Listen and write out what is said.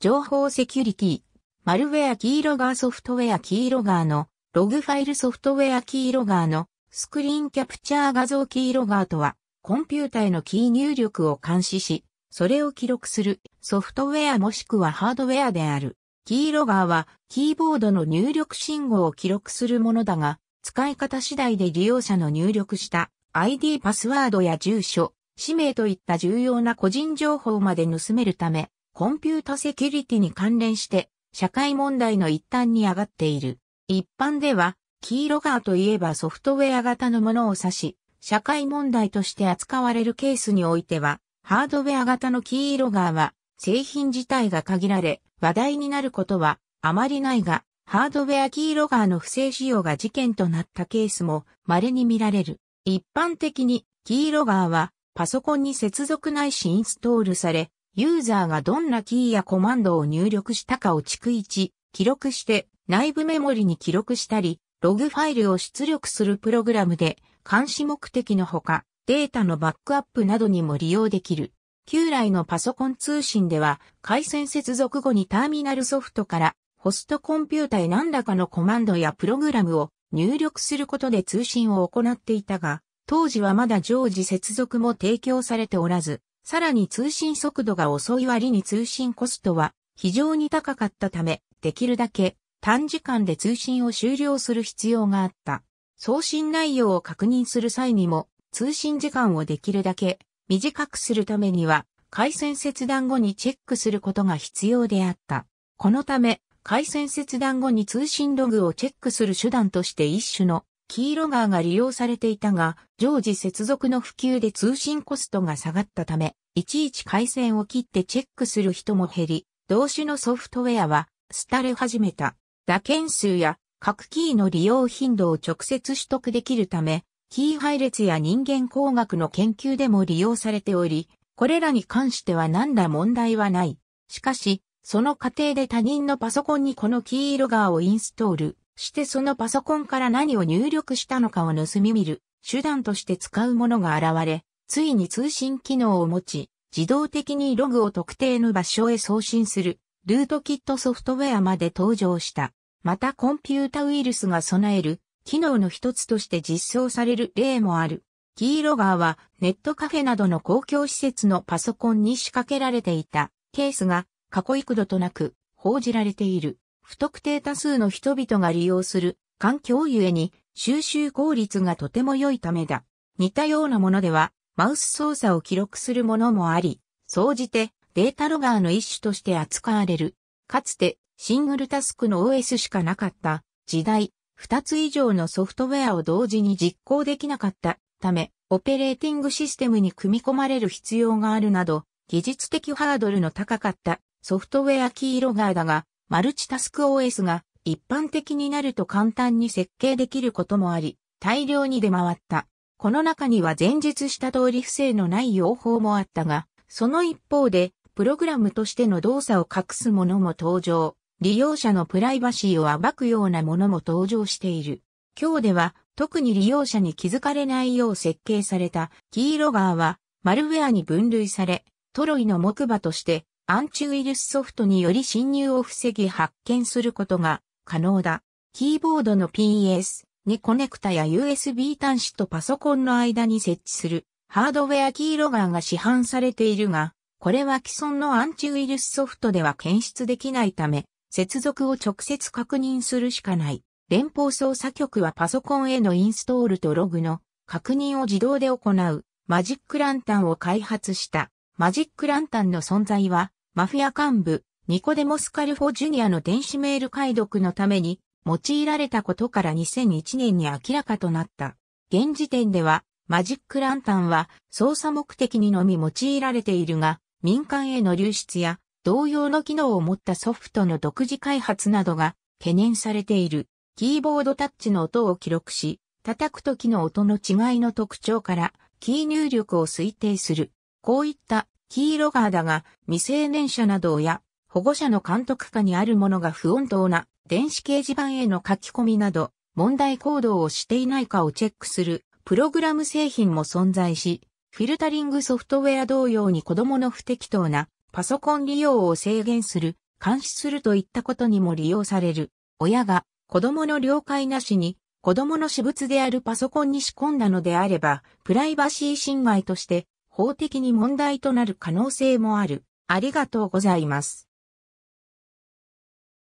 情報セキュリティ、マルウェアキーロガーソフトウェアキーロガーの、ログファイルソフトウェアキーロガーの、スクリーンキャプチャー画像キーロガーとは、コンピュータへのキー入力を監視し、それを記録するソフトウェアもしくはハードウェアである。キーロガーはキーボードの入力信号を記録するものだが、使い方次第で利用者の入力した ID パスワードや住所、氏名といった重要な個人情報まで盗めるため、コンピュータセキュリティに関連して社会問題の一端に上がっている。一般では、キーロガーといえばソフトウェア型のものを指し、社会問題として扱われるケースにおいては、ハードウェア型のキーロガーは製品自体が限られ、話題になることはあまりないが、ハードウェアキーロガーの不正使用が事件となったケースも稀に見られる。一般的にキーロガーはパソコンに接続ないしインストールされ、ユーザーがどんなキーやコマンドを入力したかを逐一記録して内部メモリに記録したり、ログファイルを出力するプログラムで監視目的のほかデータのバックアップなどにも利用できる。旧来のパソコン通信では回線接続後にターミナルソフトからホストコンピュータへ何らかのコマンドやプログラムを入力することで通信を行っていたが、当時はまだ常時接続も提供されておらず、さらに通信速度が遅い割に通信コストは非常に高かったため、できるだけ短時間で通信を終了する必要があった。送信内容を確認する際にも通信時間をできるだけ短くするためには回線切断後にチェックすることが必要であった。このため回線切断後に通信ログをチェックする手段として一種の黄色ーが利用されていたが、常時接続の普及で通信コストが下がったため、いちいち回線を切ってチェックする人も減り、同種のソフトウェアは、廃れ始めた。打鍵数や各キーの利用頻度を直接取得できるため、キー配列や人間工学の研究でも利用されており、これらに関しては何ら問題はない。しかし、その過程で他人のパソコンにこのキーロガーをインストールしてそのパソコンから何を入力したのかを盗み見る手段として使うものが現れ、ついに通信機能を持ち、自動的にログを特定の場所へ送信するルートキットソフトウェアまで登場した。またコンピュータウイルスが備える機能の一つとして実装される例もある。キーロガーはネットカフェなどの公共施設のパソコンに仕掛けられていたケースが過去幾度となく報じられている。不特定多数の人々が利用する環境ゆえに収集効率がとても良いためだ。似たようなものでは、マウス操作を記録するものもあり、総じてデータロガーの一種として扱われる。かつてシングルタスクの OS しかなかった時代、2つ以上のソフトウェアを同時に実行できなかったため、オペレーティングシステムに組み込まれる必要があるなど、技術的ハードルの高かったソフトウェアキーロガーだが、マルチタスク OS が一般的になると簡単に設計できることもあり、大量に出回った。この中には前述した通り不正のない用法もあったが、その一方で、プログラムとしての動作を隠すものも登場、利用者のプライバシーを暴くようなものも登場している。今日では、特に利用者に気づかれないよう設計された、キーロガーは、マルウェアに分類され、トロイの木馬として、アンチウイルスソフトにより侵入を防ぎ発見することが可能だ。キーボードの PS にコネクタや USB 端子とパソコンの間に設置するハードウェアキーロガーが市販されているが、これは既存のアンチウイルスソフトでは検出できないため、接続を直接確認するしかない。連邦捜査局はパソコンへのインストールとログの確認を自動で行うマジックランタンを開発した。マジックランタンの存在はマフィア幹部、ニコデモス・カルフォ・ジュニアの電子メール解読のために用いられたことから2001年に明らかとなった。現時点では、マジックランタンは操作目的にのみ用いられているが、民間への流出や同様の機能を持ったソフトの独自開発などが懸念されている。キーボードタッチの音を記録し、叩く時の音の違いの特徴からキー入力を推定する。こういった黄ーロガーだが、未成年者などや、保護者の監督下にあるものが不穏当な電子掲示板への書き込みなど、問題行動をしていないかをチェックするプログラム製品も存在し、フィルタリングソフトウェア同様に子供の不適当なパソコン利用を制限する、監視するといったことにも利用される。親が子供の了解なしに子供の私物であるパソコンに仕込んだのであれば、プライバシー侵害として法的に問題となる可能性もある。ありがとうございます。